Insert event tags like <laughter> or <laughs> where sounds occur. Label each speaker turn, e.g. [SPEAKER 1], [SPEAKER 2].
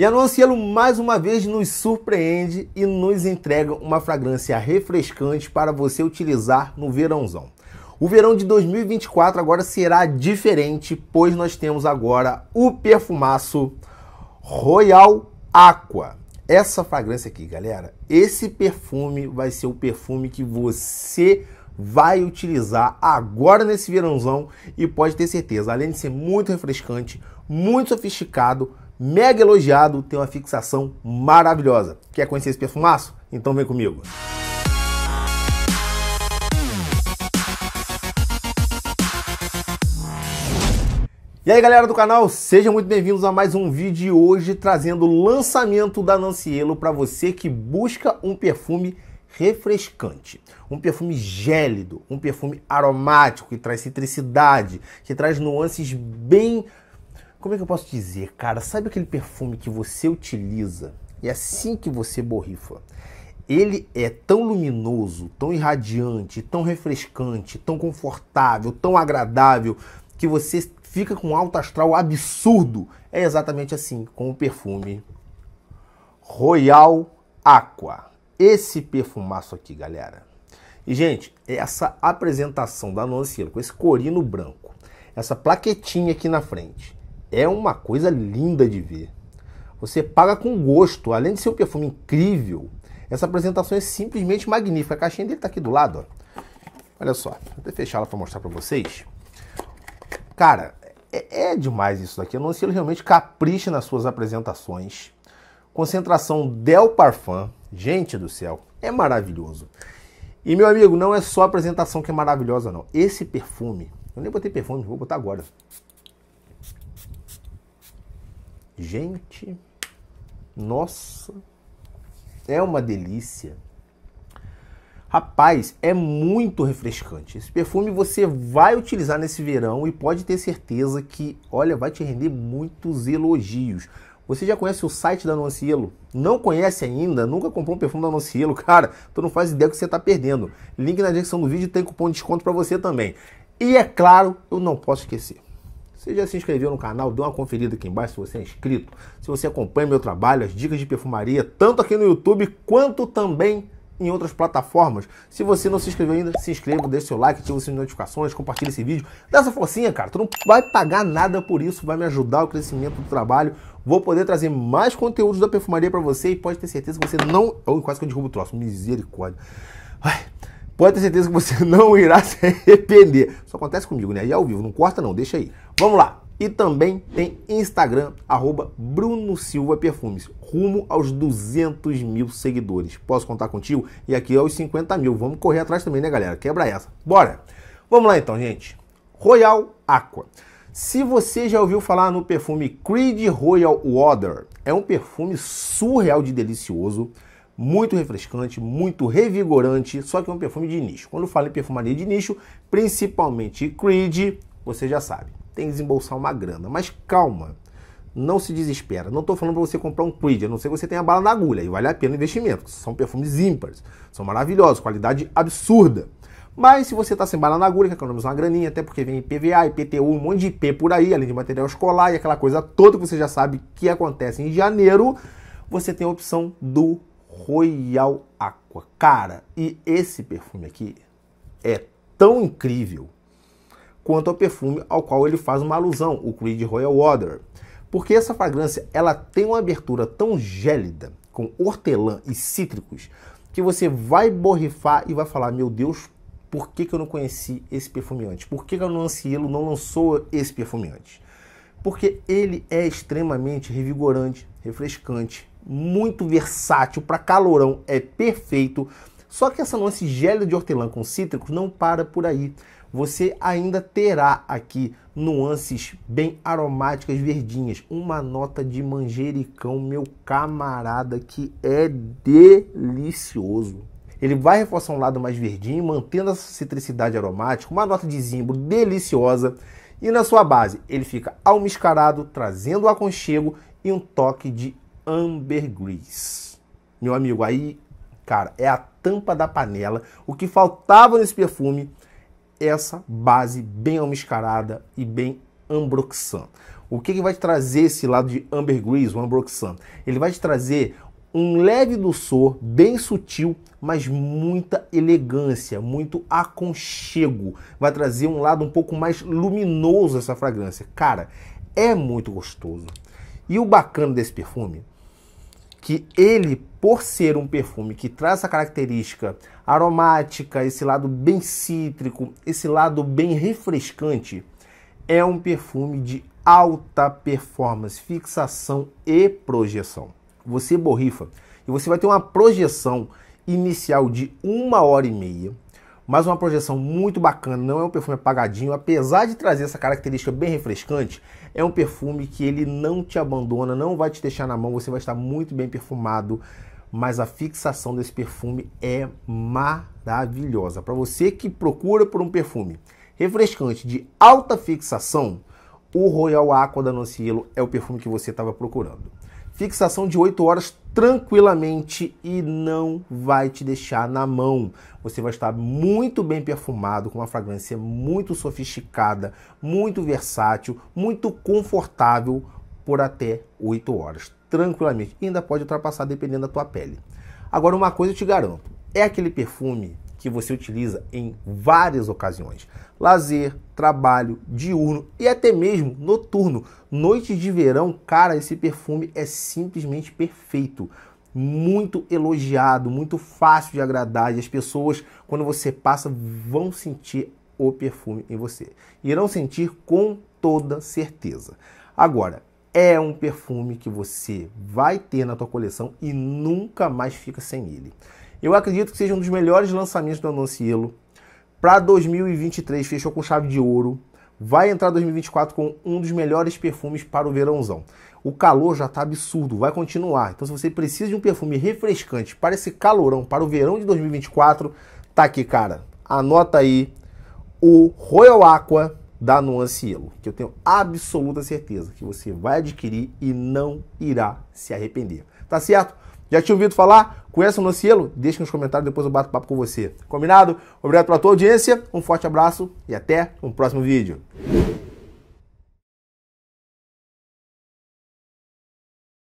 [SPEAKER 1] E a Noancielo mais uma vez nos surpreende e nos entrega uma fragrância refrescante para você utilizar no verãozão. O verão de 2024 agora será diferente, pois nós temos agora o perfumaço Royal Aqua. Essa fragrância aqui, galera, esse perfume vai ser o perfume que você vai utilizar agora nesse verãozão e pode ter certeza, além de ser muito refrescante, muito sofisticado, mega elogiado, tem uma fixação maravilhosa. Quer conhecer esse perfumaço? Então vem comigo. E aí galera do canal, sejam muito bem-vindos a mais um vídeo hoje trazendo o lançamento da Nancielo para você que busca um perfume refrescante, um perfume gélido, um perfume aromático que traz citricidade, que traz nuances bem como é que eu posso dizer, cara? Sabe aquele perfume que você utiliza e é assim que você borrifa? Ele é tão luminoso, tão irradiante, tão refrescante, tão confortável, tão agradável, que você fica com um alto astral absurdo. É exatamente assim com o perfume Royal Aqua. Esse perfumaço aqui, galera. E, gente, essa apresentação da Noncielo com esse corino branco, essa plaquetinha aqui na frente, é uma coisa linda de ver. Você paga com gosto, além de ser um perfume incrível, essa apresentação é simplesmente magnífica. A caixinha dele está aqui do lado, ó. Olha só, vou até fechar ela para mostrar para vocês. Cara, é, é, demais isso daqui. A Noncilo realmente capricha nas suas apresentações. Concentração Del Parfum, gente do céu, é maravilhoso. E meu amigo, não é só a apresentação que é maravilhosa, não. Esse perfume, eu nem botei perfume, vou botar agora. Gente, nossa, é uma delícia. Rapaz, é muito refrescante. Esse perfume você vai utilizar nesse verão e pode ter certeza que, olha, vai te render muitos elogios. Você já conhece o site da Noncielo? Não conhece ainda? Nunca comprou um perfume da Noncielo? <laughs> Cara, tu não faz ideia do que você está perdendo. Link na descrição do vídeo tem cupom de desconto para você também. E é claro, eu não posso esquecer. Você já se inscreveu no canal? Dê uma conferida aqui embaixo se você é inscrito. Se você acompanha meu trabalho, as dicas de perfumaria, tanto aqui no YouTube quanto também em outras plataformas. Se você não se inscreveu ainda, se inscreva, deixe seu like, ative as notificações, compartilhe esse vídeo. Dá essa forcinha, cara. Tu não vai pagar nada por isso, vai me ajudar o crescimento do trabalho. Vou poder trazer mais conteúdos da perfumaria para você e pode ter certeza que você não... Oh, quase que eu derrubo o troço. Misericórdia. Ai. Pode ter certeza que você <laughs> não irá se arrepender. Isso acontece comigo, né? E é ao vivo, não corta não, deixa aí. Vamos lá. E também tem Instagram, arroba Bruno Silva Perfumes, rumo aos 200 mil seguidores. Posso contar contigo? E aqui aos 50 mil. Vamos correr atrás também, né, galera? Quebra essa. Bora! Vamos lá então, gente. Royal Aqua. Se você já ouviu falar no perfume Creed Royal Water, é um perfume surreal de delicioso, muito refrescante, muito revigorante, só que é um perfume de nicho. Quando eu falo em perfumaria de nicho, principalmente Creed, você já sabe tem que desembolsar uma grana. Mas calma, não se desespera. Não estou falando para você comprar um Creed, a não ser que você tenha bala na agulha, e vale a pena o investimento. São perfumes ímpares, são maravilhosos, qualidade absurda. Mas se você está sem bala na agulha, quer economizar uma graninha, até porque vem IPVA, IPTU, um monte de IP por aí, além de material escolar e aquela coisa toda que você já sabe que acontece em janeiro, você tem a opção do Royal Aqua. Cara, e esse perfume aqui é tão incrível quanto ao perfume ao qual ele faz uma alusão, o Creed Royal Water. Porque essa fragrância ela tem uma abertura tão gélida, com hortelã e cítricos, que você vai borrifar e vai falar: Meu Deus, por que, que eu não conheci esse perfume antes? Por que, que a Noncielo não lançou esse perfume antes? Porque ele é extremamente revigorante, refrescante, muito versátil para calorão, é perfeito. Só que essa nuance gélida de hortelã com cítricos não para por aí você ainda terá aqui nuances bem aromáticas verdinhas, uma nota de manjericão, meu camarada, que é delicioso. Ele vai reforçar um lado mais verdinho, mantendo essa citricidade aromática, uma nota de zimbro deliciosa. E na sua base, ele fica almiscarado, trazendo o aconchego e um toque de ambergris. Meu amigo, aí, cara, é a tampa da panela. O que faltava nesse perfume essa base bem almiscarada e bem ambroxan. O que, que vai te trazer esse lado de Amber Grease, o ambroxan? Ele vai te trazer um leve doçor, bem sutil, mas muita elegância, muito aconchego. Vai trazer um lado um pouco mais luminoso essa fragrância. Cara, é muito gostoso. E o bacana desse perfume que ele, por ser um perfume que traz essa característica aromática, esse lado bem cítrico, esse lado bem refrescante, é um perfume de alta performance, fixação e projeção. Você borrifa e você vai ter uma projeção inicial de uma hora e meia mas uma projeção muito bacana, não é um perfume apagadinho, apesar de trazer essa característica bem refrescante, é um perfume que ele não te abandona, não vai te deixar na mão, você vai estar muito bem perfumado, mas a fixação desse perfume é maravilhosa. Para você que procura por um perfume refrescante de alta fixação, o Royal Aqua da Noncielo é o perfume que você estava procurando. Fixação de 8 horas tranquilamente e não vai te deixar na mão. Você vai estar muito bem perfumado, com uma fragrância muito sofisticada, muito versátil, muito confortável por até 8 horas, tranquilamente. E ainda pode ultrapassar dependendo da tua pele. Agora uma coisa eu te garanto, é aquele perfume que você utiliza em várias ocasiões: lazer, trabalho, diurno e até mesmo noturno. Noites de verão, cara, esse perfume é simplesmente perfeito. Muito elogiado, muito fácil de agradar. E as pessoas, quando você passa, vão sentir o perfume em você. Irão sentir com toda certeza. Agora, é um perfume que você vai ter na tua coleção e nunca mais fica sem ele. Eu acredito que seja um dos melhores lançamentos do Anuncielo. Para 2023 fechou com chave de ouro. Vai entrar 2024 com um dos melhores perfumes para o verãozão. O calor já está absurdo, vai continuar. Então se você precisa de um perfume refrescante para esse calorão, para o verão de 2024, tá aqui, cara. Anota aí o Royal Aqua da Nuancielo, que eu tenho absoluta certeza que você vai adquirir e não irá se arrepender. Tá certo? Já tinha ouvido falar? Conhece o nosso Deixa nos comentários, depois eu bato papo com você. Combinado? Obrigado pela tua audiência, um forte abraço e até um próximo vídeo.